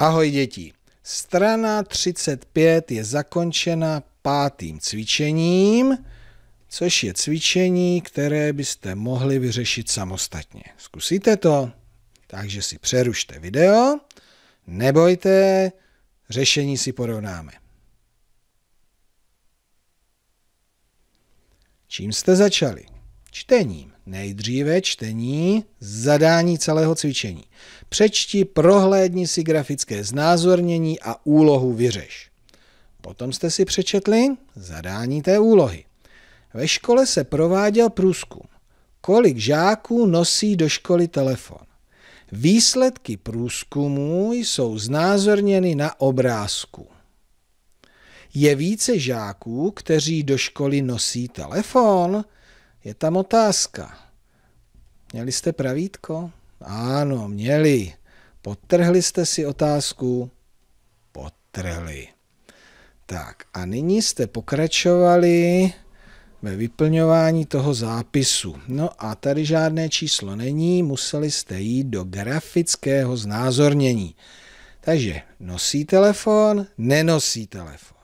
Ahoj děti. Strana 35 je zakončena pátým cvičením, což je cvičení, které byste mohli vyřešit samostatně. Zkusíte to? Takže si přerušte video. Nebojte, řešení si porovnáme. Čím jste začali? čtením. Nejdříve čtení zadání celého cvičení. Přečti, prohlédni si grafické znázornění a úlohu vyřeš. Potom jste si přečetli zadání té úlohy. Ve škole se prováděl průzkum. Kolik žáků nosí do školy telefon? Výsledky průzkumu jsou znázorněny na obrázku. Je více žáků, kteří do školy nosí telefon? je tam otázka. Měli jste pravítko? Ano, měli. Potrhli jste si otázku? Potrhli. Tak a nyní jste pokračovali ve vyplňování toho zápisu. No a tady žádné číslo není, museli jste jít do grafického znázornění. Takže nosí telefon, nenosí telefon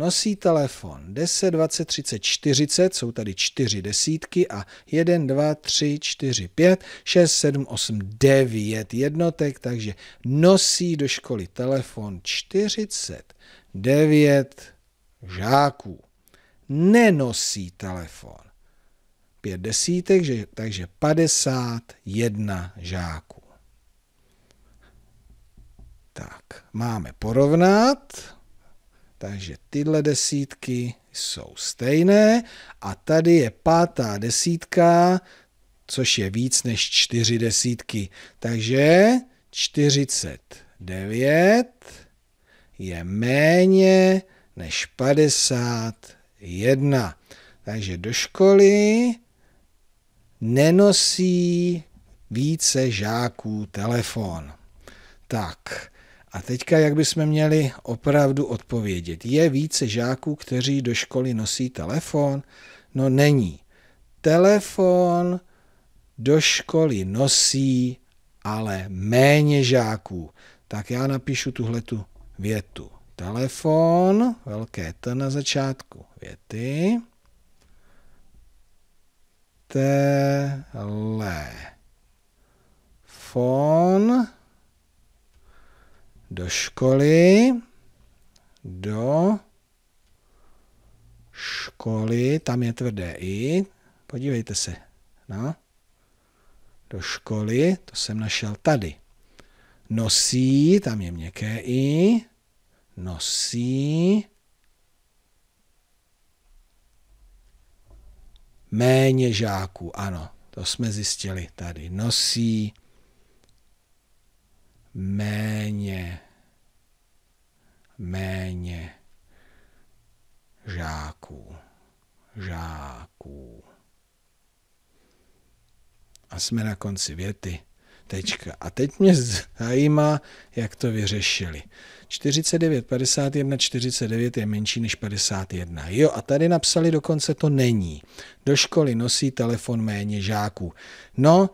nosí telefon 10, 20, 30, 40, jsou tady čtyři desítky a 1, 2, 3, 4, 5, 6, 7, 8, 9 jednotek, takže nosí do školy telefon 49 žáků. Nenosí telefon. 5 desítek, že, takže 51 žáků. Tak, máme porovnat. Takže tyhle desítky jsou stejné a tady je pátá desítka, což je víc než čtyři desítky. Takže 49 je méně než 51. Takže do školy nenosí více žáků telefon. Tak, a teďka, jak bychom měli opravdu odpovědět? Je více žáků, kteří do školy nosí telefon? No není. Telefon do školy nosí ale méně žáků. Tak já napíšu tuhle tu větu. Telefon, velké T na začátku věty. Telefon školy, do školy, tam je tvrdé i, podívejte se, no, do školy, to jsem našel tady. Nosí, tam je měkké i, nosí, méně žáků, ano, to jsme zjistili tady, nosí méně méně žáků. Žáků. A jsme na konci věty. Tečka. A teď mě zajímá, jak to vyřešili. 49, 51, 49 je menší než 51. Jo, a tady napsali dokonce to není. Do školy nosí telefon méně žáků. No,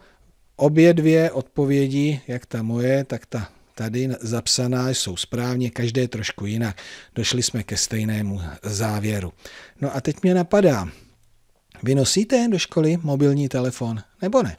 obě dvě odpovědi, jak ta moje, tak ta tady zapsaná jsou správně, každé trošku jinak. Došli jsme ke stejnému závěru. No a teď mě napadá, vy nosíte do školy mobilní telefon nebo ne?